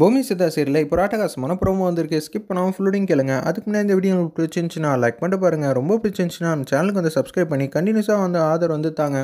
பூமி சித்தா இப்போ ராட்டகாசமான ப்ரோமோ வந்திருக்கு ஸ்கிப் பண்ணாமல் ஃபுல்லிங் கேளுங்க அதுக்கு முன்னாடி இந்த வீடியோ உங்களுக்கு பிடிச்சிருந்துச்சுன்னா லைக் பண்ணிட்டு பாருங்கள் ரொம்ப பிடிச்சிருந்துச்சுன்னா அந்த சேனலுக்கு வந்து சப்ஸ்கிரைப் பண்ணி கண்டினியூஸாக வந்து ஆதரவு வந்து தாங்க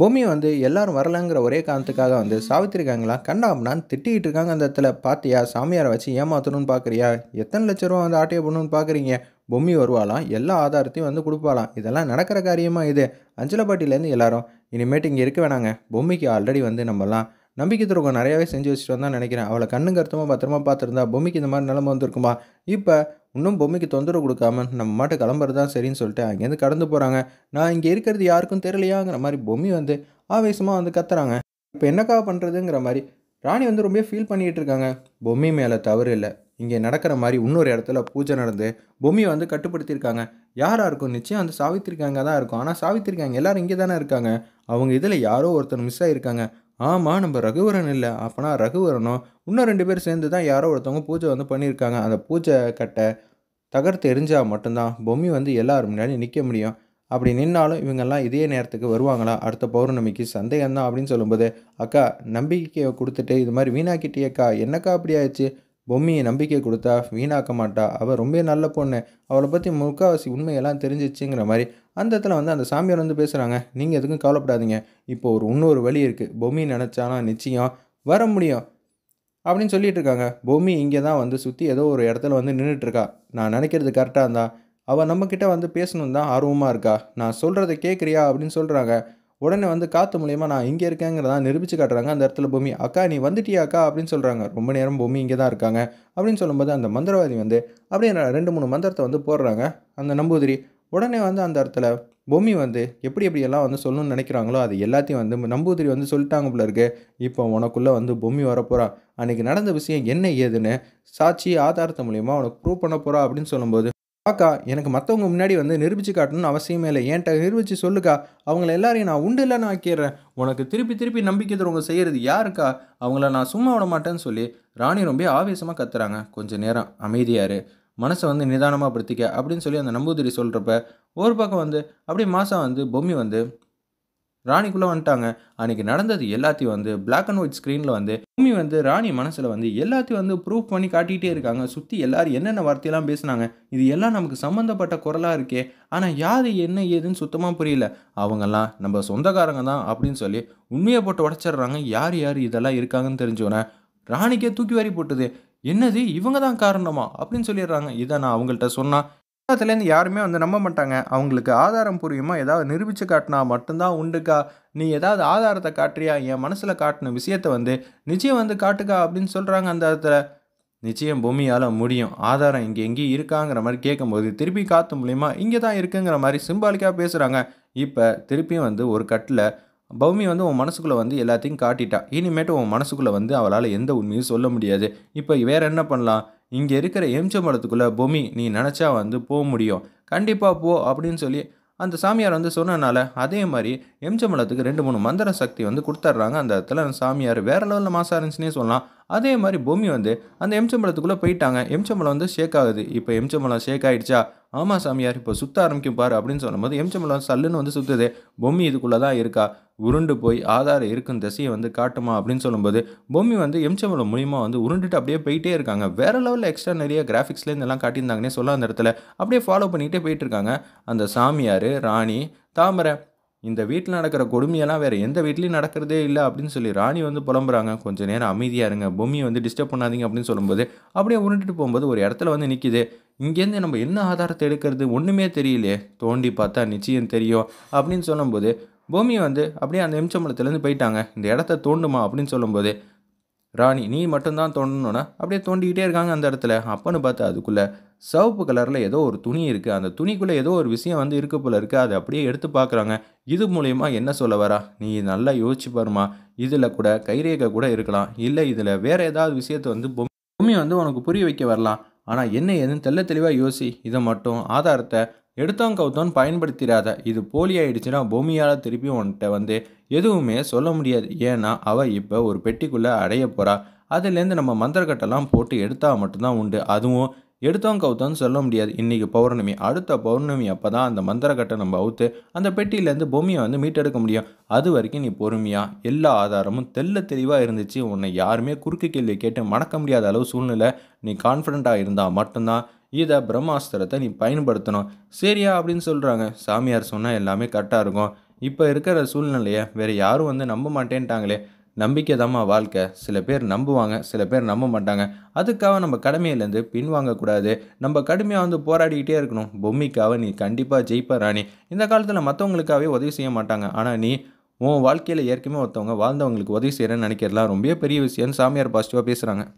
பூமி வந்து எல்லாரும் வரலங்கிற ஒரே காரணத்துக்காக வந்து சாவித்திருக்காங்களா கண்டாம்னான்னு திட்டிகிட்டு இருக்காங்க அந்த இடத்துல பார்த்தியா சாமியாரை வச்சு ஏமாத்தணும்னு பார்க்குறியா எத்தனை லட்ச ரூபா வந்து ஆட்டையை பண்ணணும்னு பார்க்குறீங்க பொம்மி வருவாளாம் எல்லா ஆதாரத்தையும் வந்து கொடுப்பாளாம் இதெல்லாம் நடக்கிற காரியமாக இது அஞ்சலப்பாட்டிலேருந்து எல்லாரும் இனிமேட்டு இங்கே இருக்க வேணாங்க பொம்மிக்கு ஆல்ரெடி வந்து நம்மலாம் நம்பிக்கை துரோகம் நிறையாவே செஞ்சு வச்சுட்டு வந்தான் நினைக்கிறேன் அவளை கண்ணு கருத்தமாக பத்திரமா பார்த்துருந்தா பொம்மிக்கு இந்த மாதிரி நிலம வந்திருக்குமா இப்போ இன்னும் பொம்மைக்கு தொந்தரவு கொடுக்காம நம்ம மாட்டு கிளம்புறது தான் சரின்னு சொல்லிட்டு அங்கேருந்து கடந்து போகிறாங்க நான் இங்கே இருக்கிறது யாருக்கும் தெரியலையாங்கிற மாதிரி பொம்மி வந்து ஆவேசமாக வந்து கத்துறாங்க இப்போ என்னக்கா பண்ணுறதுங்கிற மாதிரி ராணி வந்து ரொம்ப ஃபீல் பண்ணிகிட்டு இருக்காங்க பொம்மி மேலே தவறு இல்லை இங்கே நடக்கிற மாதிரி இன்னொரு இடத்துல பூஜை நடந்து பொம்மியை வந்து கட்டுப்படுத்தியிருக்காங்க யாராக இருக்கும் நிச்சயம் அந்த சாவித்திருக்காங்க தான் இருக்கும் ஆனால் சாவித்திருக்காங்க எல்லோரும் இங்கே தானே இருக்காங்க அவங்க இதில் யாரோ ஒருத்தர் மிஸ் ஆகியிருக்காங்க ஆமாம் நம்ம ரகுவரன் இல்லை அப்போனா ரகுவரனும் இன்னும் ரெண்டு பேர் சேர்ந்து தான் யாரோ ஒருத்தவங்க பூஜை வந்து பண்ணியிருக்காங்க அந்த பூஜை கட்டை தகர்த்து எரிஞ்சால் மட்டும்தான் பொம்மி வந்து எல்லோரும் முன்னாடி நிற்க முடியும் அப்படி நின்னாலும் இவங்கெல்லாம் இதே நேரத்துக்கு வருவாங்களா அடுத்த பௌர்ணமிக்கு சந்தேகம் தான் அப்படின்னு சொல்லும்போது அக்கா நம்பிக்கையை கொடுத்துட்டு இது மாதிரி அக்கா என்னக்கா அப்படி ஆயிடுச்சு பொம்மியை நம்பிக்கை கொடுத்தா வீணாக்க மாட்டா அவள் ரொம்ப நல்ல பொண்ணு அவளை பற்றி முக்காவாசி உண்மையெல்லாம் தெரிஞ்சிச்சுங்கிற மாதிரி அந்த இடத்துல வந்து அந்த சாமியார் வந்து பேசுகிறாங்க நீங்கள் எதுக்கும் கவலைப்படாதீங்க இப்போ ஒரு இன்னொரு வழி இருக்குது பொம்மி நினச்சானா நிச்சயம் வர முடியும் அப்படின்னு சொல்லிட்டு இருக்காங்க பொம்மி இங்கே தான் வந்து சுற்றி ஏதோ ஒரு இடத்துல வந்து நின்றுட்டுருக்கா நான் நினைக்கிறது கரெக்டாக இருந்தா அவள் நம்மக்கிட்ட வந்து பேசணும் தான் ஆர்வமாக இருக்கா நான் சொல்கிறத கேட்குறியா அப்படின்னு சொல்கிறாங்க உடனே வந்து காற்று மூலியமாக நான் இங்கே இருக்கேங்கிறதான் நிரூபித்து காட்டுறாங்க அந்த இடத்துல பூமி அக்கா நீ வந்துட்டியா அக்கா அப்படின்னு சொல்கிறாங்க ரொம்ப நேரம் பூமி இங்கே தான் இருக்காங்க அப்படின்னு சொல்லும்போது அந்த மந்திரவாதி வந்து அப்படியே ரெண்டு மூணு மந்திரத்தை வந்து போடுறாங்க அந்த நம்பூதிரி உடனே வந்து அந்த இடத்துல பொம்மி வந்து எப்படி எப்படியெல்லாம் வந்து சொல்லணும்னு நினைக்கிறாங்களோ அது எல்லாத்தையும் வந்து நம்பூதிரி வந்து சொல்லிட்டாங்க போல இருக்கு இப்போ உனக்குள்ளே வந்து பொம்மி வரப்போகிறான் அன்றைக்கி நடந்த விஷயம் என்ன ஏதுன்னு சாட்சி ஆதாரத்து மூலிமா உனக்கு ப்ரூவ் பண்ண போகிறா அப்படின்னு சொல்லும்போது அக்கா எனக்கு மற்றவங்க முன்னாடி வந்து நிரூபித்து காட்டணும்னு அவசியமே இல்லை ஏன்ட்ட நிரூபித்து சொல்லுக்கா அவங்கள எல்லாரையும் நான் உண்டு இல்லைன்னு ஆக்கிடுறேன் உனக்கு திருப்பி திருப்பி நம்பிக்கை தருவங்க செய்கிறது யாருக்கா அவங்கள நான் சும்மா விட மாட்டேன்னு சொல்லி ராணி ரொம்ப ஆவேசமாக கத்துறாங்க கொஞ்சம் நேரம் அமைதியாரு மனசை வந்து நிதானமாக படுத்திக்க அப்படின்னு சொல்லி அந்த நம்பூதிரி சொல்கிறப்ப ஒரு பக்கம் வந்து அப்படியே மாதம் வந்து பொம்மி வந்து ராணிக்குள்ளே வந்துட்டாங்க அன்றைக்கி நடந்தது எல்லாத்தையும் வந்து பிளாக் அண்ட் ஒயிட் ஸ்க்ரீனில் வந்து பூமி வந்து ராணி மனசில் வந்து எல்லாத்தையும் வந்து ப்ரூவ் பண்ணி காட்டிகிட்டே இருக்காங்க சுற்றி எல்லாரும் என்னென்ன வார்த்தையெல்லாம் பேசினாங்க இது எல்லாம் நமக்கு சம்மந்தப்பட்ட குரலாக இருக்கே ஆனால் யார் என்ன ஏதுன்னு சுத்தமாக புரியல அவங்கெல்லாம் நம்ம சொந்தக்காரங்க தான் அப்படின்னு சொல்லி உண்மையை போட்டு உடச்சிட்றாங்க யார் யார் இதெல்லாம் இருக்காங்கன்னு தெரிஞ்சோன்னே ராணிக்கே தூக்கி வாரி போட்டுது என்னது இவங்க தான் காரணமா அப்படின்னு சொல்லிடுறாங்க இதை நான் அவங்கள்ட்ட சொன்னால் உலகத்துலேருந்து யாருமே வந்து நம்ப மாட்டாங்க அவங்களுக்கு ஆதாரம் புரியுமா ஏதாவது நிரூபித்து காட்டினா மட்டும்தான் உண்டுக்கா நீ ஏதாவது ஆதாரத்தை காட்டுறியா என் மனசில் காட்டின விஷயத்த வந்து நிச்சயம் வந்து காட்டுக்கா அப்படின்னு சொல்கிறாங்க அந்த இடத்துல நிச்சயம் பூமியால் முடியும் ஆதாரம் இங்கே எங்கேயும் இருக்காங்கிற மாதிரி கேட்கும்போது திருப்பி காற்று மூலிமா இங்கே தான் இருக்குங்கிற மாதிரி சிம்பாலிக்காக பேசுகிறாங்க இப்போ திருப்பியும் வந்து ஒரு கட்டில் பௌமி வந்து உன் மனசுக்குள்ளே வந்து எல்லாத்தையும் காட்டிட்டா இனிமேட்டு உன் மனசுக்குள்ளே வந்து அவளால் எந்த உண்மையும் சொல்ல முடியாது இப்போ வேறு என்ன பண்ணலாம் இங்கே இருக்கிற எம்ச்சம்பழத்துக்குள்ளே பூமி நீ நினச்சா வந்து போக முடியும் கண்டிப்பாக போ அப்படின்னு சொல்லி அந்த சாமியார் வந்து சொன்னனால அதே மாதிரி மலத்துக்கு ரெண்டு மூணு மந்திர சக்தி வந்து கொடுத்துட்றாங்க அந்த இடத்துல சாமியார் வேறு லெவலில் மாசா இருந்துச்சுன்னே சொல்லலாம் அதே மாதிரி பொம்மி வந்து அந்த எம்சம்பளத்துக்குள்ளே போயிட்டாங்க எம்சம்பளம் வந்து ஷேக் ஆகுது இப்போ எம்சம்பளம் ஷேக் ஆகிடுச்சா ஆமாம் சாமியார் இப்போ சுற்ற ஆரம்பிக்கும் பாரு அப்படின்னு சொன்னபோது எம்சம்பளம் சல்லுன்னு வந்து சுற்றுது பொம்மி இதுக்குள்ளே தான் இருக்கா உருண்டு போய் ஆதாரம் இருக்கும் திசையை வந்து காட்டுமா அப்படின்னு சொல்லும்போது பொம்மி வந்து எம்சம்பளம் மூலியமாக வந்து உருண்டுட்டு அப்படியே போயிட்டே இருக்காங்க வேறு லெவலில் எக்ஸ்ட்ரா நிறைய கிராஃபிக்ஸ்லேருந்து எல்லாம் காட்டியிருந்தாங்கன்னே சொல்ல அந்த இடத்துல அப்படியே ஃபாலோ பண்ணிகிட்டே போயிட்டு இருக்காங்க அந்த சாமியார் ராணி தாமரை இந்த வீட்டில் நடக்கிற கொடுமையெல்லாம் வேறு எந்த வீட்லேயும் நடக்கிறதே இல்லை அப்படின்னு சொல்லி ராணி வந்து புலம்புறாங்க கொஞ்சம் நேரம் அமைதியாக இருங்க பொம்மியை வந்து டிஸ்டர்ப் பண்ணாதீங்க அப்படின்னு சொல்லும்போது அப்படியே உருண்டுட்டு போகும்போது ஒரு இடத்துல வந்து நிற்கிது இங்கேருந்து நம்ம என்ன ஆதாரத்தை எடுக்கிறது ஒன்றுமே தெரியலையே தோண்டி பார்த்தா நிச்சயம் தெரியும் அப்படின்னு சொல்லும்போது பூமி வந்து அப்படியே அந்த எம்சம்பளத்துலேருந்து போயிட்டாங்க இந்த இடத்த தோண்டுமா அப்படின்னு சொல்லும்போது ராணி நீ மட்டும்தான் தோண்டணும்னா அப்படியே தோண்டிக்கிட்டே இருக்காங்க அந்த இடத்துல அப்பன்னு பார்த்தா அதுக்குள்ளே சிவப்பு கலரில் ஏதோ ஒரு துணி இருக்குது அந்த துணிக்குள்ளே ஏதோ ஒரு விஷயம் வந்து இருக்க போல இருக்குது அதை அப்படியே எடுத்து பார்க்குறாங்க இது மூலயமா என்ன சொல்ல வரா நீ நல்லா யோசிச்சு பாருமா இதில் கூட கைரேகை கூட இருக்கலாம் இல்லை இதில் வேறு ஏதாவது விஷயத்தை வந்து பொம்மை வந்து உனக்கு புரிய வைக்க வரலாம் ஆனால் என்ன ஏதுன்னு தெல்ல தெளிவாக யோசி இதை மட்டும் ஆதாரத்தை எடுத்தோம் கவுத்தோன் பயன்படுத்திடாத இது போலி ஆயிடுச்சுன்னா பூமியால் திருப்பி உன்கிட்ட வந்து எதுவுமே சொல்ல முடியாது ஏன்னா அவள் இப்போ ஒரு பெட்டிக்குள்ளே அடைய போகிறா அதுலேருந்து நம்ம மந்திரக்கட்டெல்லாம் போட்டு எடுத்தால் மட்டும்தான் உண்டு அதுவும் எடுத்தோம் கவுத்தோன்னு சொல்ல முடியாது இன்றைக்கி பௌர்ணமி அடுத்த பௌர்ணமி அப்போ தான் அந்த மந்திரக்கட்டை நம்ம அவுத்து அந்த பெட்டியிலேருந்து பூமியை வந்து மீட்டெடுக்க முடியும் அது வரைக்கும் நீ பொறுமையாக எல்லா ஆதாரமும் தெல்ல தெளிவாக இருந்துச்சு உன்னை யாருமே குறுக்கு கேள்வி கேட்டு மணக்க முடியாத அளவு சூழ்நிலை நீ கான்ஃபிடண்ட்டாக இருந்தால் மட்டும்தான் இதை பிரம்மாஸ்திரத்தை நீ பயன்படுத்தணும் சரியா அப்படின்னு சொல்கிறாங்க சாமியார் சொன்னால் எல்லாமே கரெக்டாக இருக்கும் இப்போ இருக்கிற சூழ்நிலையை வேறு யாரும் வந்து நம்ப மாட்டேன்ட்டாங்களே நம்பிக்கை தாம்மா வாழ்க்கை சில பேர் நம்புவாங்க சில பேர் நம்ப மாட்டாங்க அதுக்காக நம்ம கடமையிலேருந்து பின்வாங்கக்கூடாது நம்ம கடுமையாக வந்து போராடிக்கிட்டே இருக்கணும் பொம்மிக்காக நீ கண்டிப்பாக ஜெயிப்ப ராணி இந்த காலத்தில் மற்றவங்களுக்காகவே உதவி செய்ய மாட்டாங்க ஆனால் நீ உன் வாழ்க்கையில் ஏற்கனவே ஒருத்தவங்க வாழ்ந்தவங்களுக்கு உதவி செய்கிறேன்னு நினைக்கிறதுலாம் ரொம்ப பெரிய விஷயம்னு சாமியார் பாசிட்டிவாக பேசுகிறாங்க